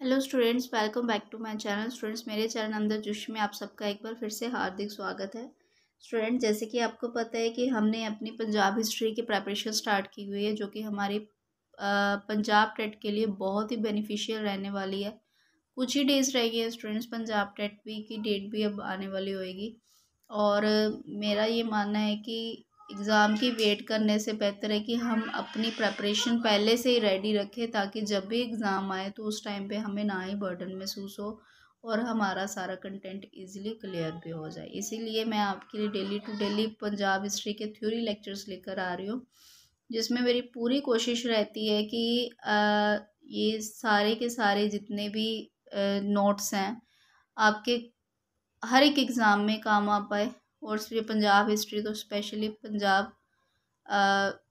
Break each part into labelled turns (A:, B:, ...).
A: Hello students welcome back to my channel students मेरे channel अंदर जोशी में आप सबका एक बार फिर से हार्दिक स्वागत है स्टूडेंट जैसे कि आपको पता है कि हमने अपनी पंजाब हिस्ट्री की प्रेपरेशन स्टार्ट की हुई है जो कि हमारी पंजाब टेट के लिए बहुत ही बेनिफिशियल रहने वाली है कुछ ही डेज़ रह गए स्टूडेंट्स पंजाब टेट भी की डेट भी अब आने वाली होएगी और मेरा ये मानना है कि एग्ज़ाम की वेट करने से बेहतर है कि हम अपनी प्रेपरेशन पहले से ही रेडी रखें ताकि जब भी एग्ज़ाम आए तो उस टाइम पे हमें ना ही बर्डन महसूस हो और हमारा सारा कंटेंट इजीली क्लियर भी हो जाए इसीलिए मैं आपके लिए daily to daily Punjab history के थ्योरी लेक्चर्स लेकर आ रही हूँ जिसमें मेरी पूरी कोशिश रहती है कि आ, ये सारे के सारे जितने भी नोट्स हैं आपके हर एक एग्ज़ाम में काम आ पाए कोर्स भी पंजाब हिस्ट्री तो स्पेशली पंजाब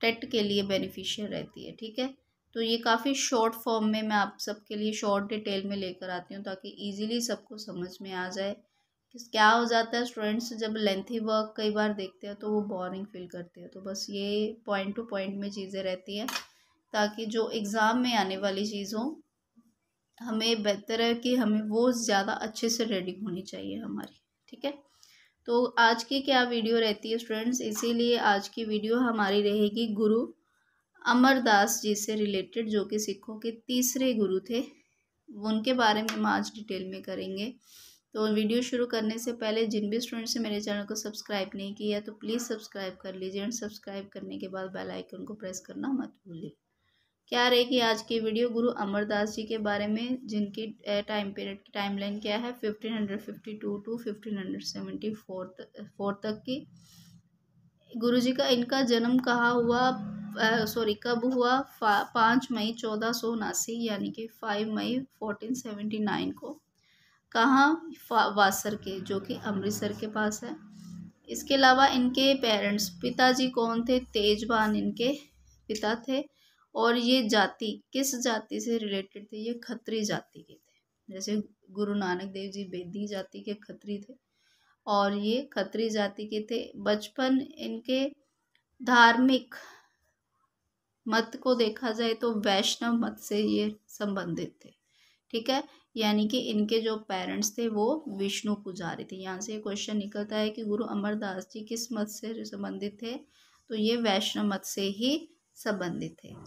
A: टेट के लिए बेनिफिशियल रहती है ठीक है तो ये काफ़ी शॉर्ट फॉर्म में मैं आप सबके लिए शॉर्ट डिटेल में लेकर आती हूँ ताकि इजीली सबको समझ में आ जाए कि क्या हो जाता है स्टूडेंट्स जब लेंथी वर्क कई बार देखते हैं तो वो बोरिंग फील करते हैं तो बस ये पॉइंट टू पॉइंट में चीज़ें रहती हैं ताकि जो एग्ज़ाम में आने वाली चीज़ों हमें बेहतर है कि हमें वो ज़्यादा अच्छे से रेडी होनी चाहिए हमारी ठीक है तो आज की क्या वीडियो रहती है स्टूडेंट्स इसीलिए आज की वीडियो हमारी रहेगी गुरु अमरदास जी से रिलेटेड जो कि सिखों के तीसरे गुरु थे उनके बारे में हम आज डिटेल में करेंगे तो वीडियो शुरू करने से पहले जिन भी स्टूडेंट्स ने मेरे चैनल को सब्सक्राइब नहीं किया तो प्लीज़ सब्सक्राइब कर लीजिए एंड सब्सक्राइब करने के बाद बेल आइकन को प्रेस करना मत भूलिए क्या रहेगी आज की वीडियो गुरु अमरदास जी के बारे में जिनकी टाइम पीरियड की टाइमलाइन क्या है fifteen hundred fifty two to fifteen hundred seventy four four तक की गुरु जी का इनका जन्म कहाँ हुआ सॉरी कब हुआ पाँच मई चौदह सौ उनासी यानी कि five May fourteen seventy nine को कहाँ वासर के जो कि अमृतसर के पास है इसके अलावा इनके पेरेंट्स पिताजी कौन थे तेजबान इनके पिता थे और ये जाति किस जाति से रिलेटेड थे ये खत्री जाति के थे जैसे गुरु नानक देव जी बेदी जाति के खत्री थे और ये खत्री जाति के थे बचपन इनके धार्मिक मत को देखा जाए तो वैष्णव मत से ये संबंधित थे ठीक है यानी कि इनके जो पेरेंट्स थे वो विष्णु पुजारी थे यहाँ से क्वेश्चन निकलता है कि गुरु अमरदास जी किस मत से संबंधित थे तो ये वैष्णव मत से ही संबंधित है हाँ।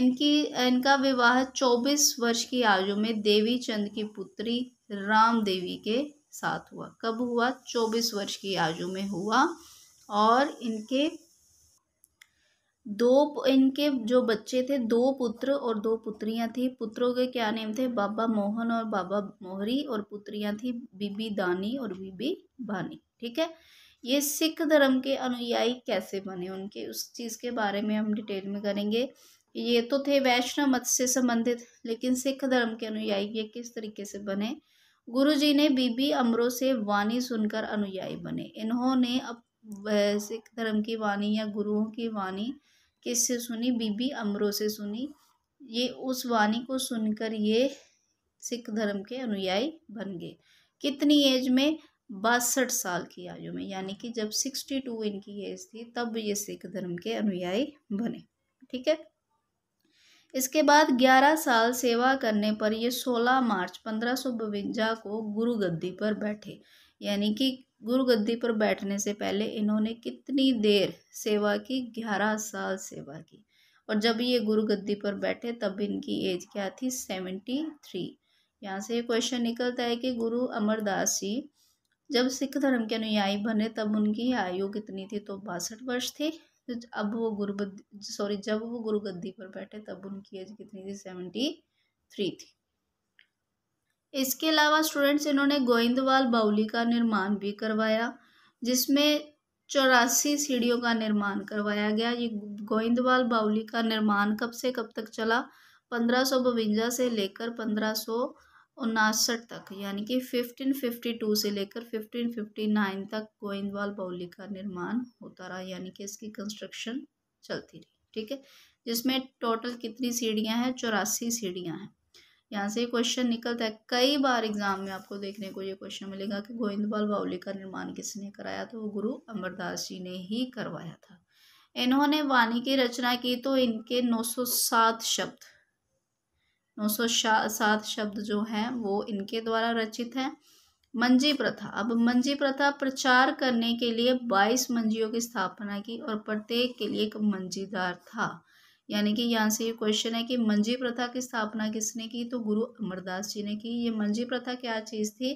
A: इनकी इनका विवाह 24 वर्ष की आयु में देवी चंद की पुत्री राम देवी के साथ हुआ कब हुआ 24 वर्ष की आयु में हुआ और इनके दो इनके जो बच्चे थे दो पुत्र और दो पुत्रियां थी पुत्रों के क्या नेम थे बाबा मोहन और बाबा मोहरी और पुत्रियां थी बीबी दानी और बीबी भानी ठीक है ये सिख धर्म के अनुयायी कैसे बने उनके उस चीज़ के बारे में हम डिटेल में करेंगे ये तो थे वैष्णव मत से संबंधित लेकिन सिख धर्म के अनुयायी ये किस तरीके से बने गुरु जी ने बीबी अमरो से वाणी सुनकर अनुयायी बने इन्होंने अब सिख धर्म की वाणी या गुरुओं की वाणी किससे सुनी बीबी अमरो से सुनी ये उस वाणी को सुनकर ये सिख धर्म के अनुयायी बन गए कितनी एज में बासठ साल की आयु में यानी कि जब सिक्सटी टू इनकी एज थी तब ये सिख धर्म के अनुयायी बने ठीक है इसके बाद ग्यारह साल सेवा करने पर ये सोलह मार्च पंद्रह को गुरु गद्दी पर बैठे यानी कि गुरु गद्दी पर बैठने से पहले इन्होंने कितनी देर सेवा की ग्यारह साल सेवा की और जब ये गुरु गद्दी पर बैठे तब इनकी एज क्या थी सेवेंटी थ्री यहाँ से क्वेश्चन निकलता है कि गुरु अमरदास जी जब सिख धर्म के अनुयायी बने तब उनकी आयु कितनी थी तो बासठ वर्ष थी तो अब वो गुरु सॉरी जब वो गुरु गद्दी पर बैठे तब उनकी एज कितनी थी सेवेंटी थ्री थी इसके अलावा स्टूडेंट्स इन्होंने गोइंदवाल बाउली का निर्माण भी करवाया जिसमें चौरासी सीढ़ियों का निर्माण करवाया गया ये गोइंदवाल बाउली का निर्माण कब से कब तक चला पंद्रह से लेकर पंद्रह उनासठ तक यानी कि 1552 से लेकर 1559 तक गोइंदवाल बाउली का निर्माण होता रहा यानी कि इसकी कंस्ट्रक्शन चलती रही ठीक है जिसमें टोटल कितनी सीढ़ियां हैं चौरासी सीढ़ियां हैं यहाँ से क्वेश्चन निकलता है कई बार एग्जाम में आपको देखने को ये क्वेश्चन मिलेगा कि गोइंदवाल बाउली का निर्माण किसने कराया तो गुरु अमरदास जी ने ही करवाया था इन्होंने वाणी की रचना की तो इनके नौ शब्द नौ सौ सात शब्द जो हैं वो इनके द्वारा रचित हैं मंजी प्रथा अब मंजी प्रथा प्रचार करने के लिए बाईस मंजियों की स्थापना की और प्रत्येक के लिए एक मंजीदार था यानी कि यहाँ से ये क्वेश्चन है कि मंजी प्रथा की स्थापना किसने की तो गुरु अमरदास जी ने की ये मंजी प्रथा क्या चीज़ थी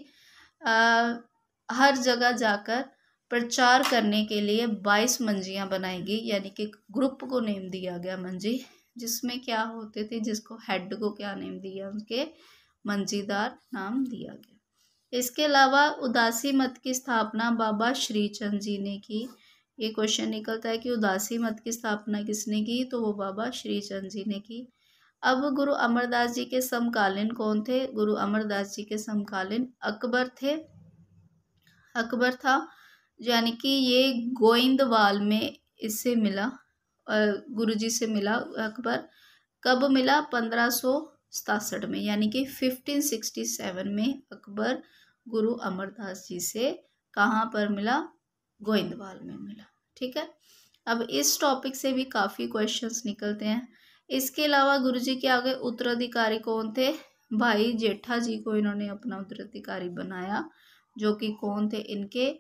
A: आ, हर जगह जाकर प्रचार करने के लिए बाईस मंजियाँ बनाई गई यानी कि ग्रुप को नेम दिया गया मंजी जिसमें क्या होते थे जिसको हेड को क्या नेम दिया उनके मंजीदार नाम दिया गया इसके अलावा उदासी मत की स्थापना बाबा श्री चंद जी ने की ये क्वेश्चन निकलता है कि उदासी मत की स्थापना किसने की तो वो बाबा श्री चंद जी ने की अब गुरु अमरदास जी के समकालीन कौन थे गुरु अमरदास जी के समकालीन अकबर थे अकबर था यानी कि ये गोइंदवाल में इससे मिला गुरुजी से मिला अकबर कब मिला पंद्रह सौ सतासठ में यानी कि 1567 में अकबर गुरु अमरदास जी से कहाँ पर मिला गोइंदवाल में मिला ठीक है अब इस टॉपिक से भी काफ़ी क्वेश्चंस निकलते हैं इसके अलावा गुरु जी के आगे उत्तराधिकारी कौन थे भाई जेठा जी को इन्होंने अपना उत्तराधिकारी बनाया जो कि कौन थे इनके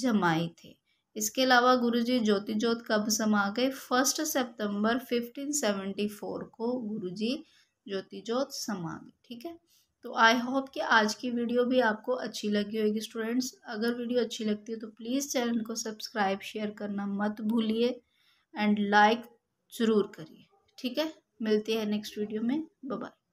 A: जमाई थे इसके अलावा गुरुजी ज्योति ज्योत कब समा गए फर्स्ट सितंबर 1574 को गुरुजी ज्योति ज्योत समा गए ठीक है तो आई होप कि आज की वीडियो भी आपको अच्छी लगी होगी स्टूडेंट्स अगर वीडियो अच्छी लगती है तो प्लीज़ चैनल को सब्सक्राइब शेयर करना मत भूलिए एंड लाइक ज़रूर करिए ठीक है मिलते हैं नेक्स्ट वीडियो में बाय